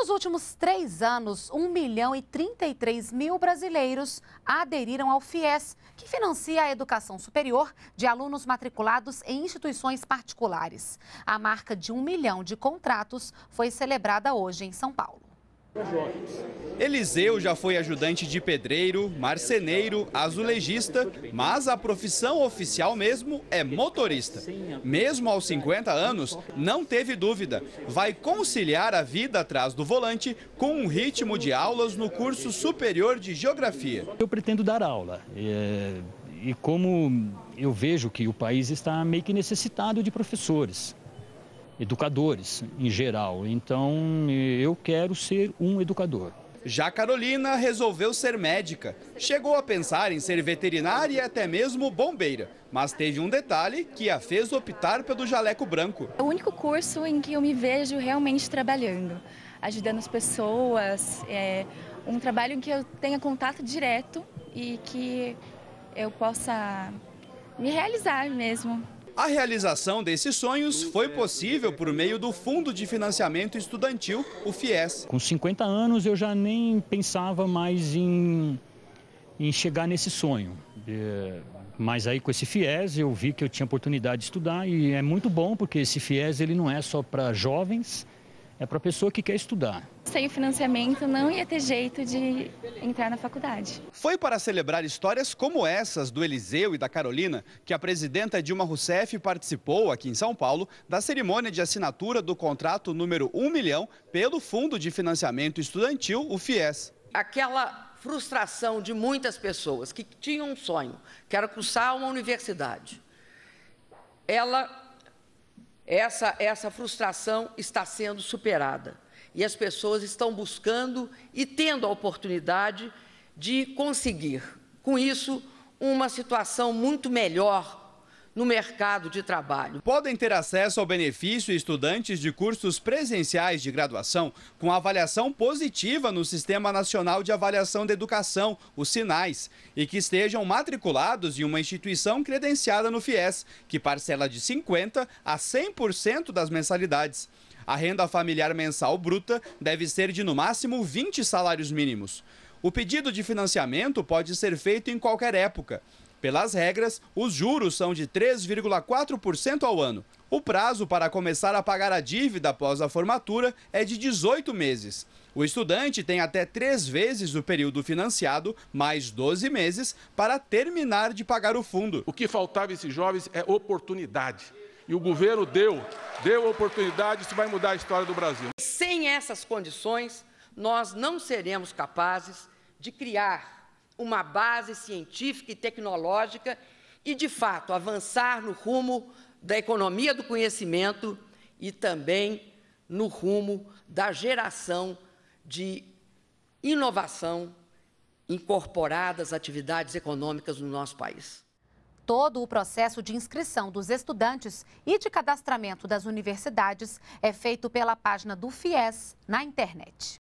Nos últimos três anos, 1 milhão e 33 mil brasileiros aderiram ao FIES, que financia a educação superior de alunos matriculados em instituições particulares. A marca de 1 milhão de contratos foi celebrada hoje em São Paulo. Eliseu já foi ajudante de pedreiro, marceneiro, azulejista, mas a profissão oficial mesmo é motorista. Mesmo aos 50 anos, não teve dúvida, vai conciliar a vida atrás do volante com um ritmo de aulas no curso superior de geografia. Eu pretendo dar aula. E, é, e como eu vejo que o país está meio que necessitado de professores educadores em geral. Então, eu quero ser um educador. Já Carolina resolveu ser médica. Chegou a pensar em ser veterinária e até mesmo bombeira. Mas teve um detalhe que a fez optar pelo jaleco branco. É o único curso em que eu me vejo realmente trabalhando, ajudando as pessoas. É um trabalho em que eu tenha contato direto e que eu possa me realizar mesmo. A realização desses sonhos foi possível por meio do Fundo de Financiamento Estudantil, o FIES. Com 50 anos eu já nem pensava mais em, em chegar nesse sonho. É, mas aí com esse FIES eu vi que eu tinha oportunidade de estudar e é muito bom porque esse FIES ele não é só para jovens, é para a pessoa que quer estudar. Sem o financiamento, não ia ter jeito de entrar na faculdade. Foi para celebrar histórias como essas do Eliseu e da Carolina que a presidenta Dilma Rousseff participou, aqui em São Paulo, da cerimônia de assinatura do contrato número 1 milhão pelo Fundo de Financiamento Estudantil, o FIES. Aquela frustração de muitas pessoas que tinham um sonho, que era cursar uma universidade, ela essa, essa frustração está sendo superada. E as pessoas estão buscando e tendo a oportunidade de conseguir, com isso, uma situação muito melhor no mercado de trabalho. Podem ter acesso ao benefício estudantes de cursos presenciais de graduação com avaliação positiva no Sistema Nacional de Avaliação da Educação, os SINAIS, e que estejam matriculados em uma instituição credenciada no FIES, que parcela de 50% a 100% das mensalidades. A renda familiar mensal bruta deve ser de no máximo 20 salários mínimos. O pedido de financiamento pode ser feito em qualquer época. Pelas regras, os juros são de 3,4% ao ano. O prazo para começar a pagar a dívida após a formatura é de 18 meses. O estudante tem até três vezes o período financiado, mais 12 meses, para terminar de pagar o fundo. O que faltava esses jovens é oportunidade. E o governo deu, deu oportunidade, isso vai mudar a história do Brasil. Sem essas condições, nós não seremos capazes de criar uma base científica e tecnológica e, de fato, avançar no rumo da economia do conhecimento e também no rumo da geração de inovação incorporada às atividades econômicas no nosso país. Todo o processo de inscrição dos estudantes e de cadastramento das universidades é feito pela página do FIES na internet.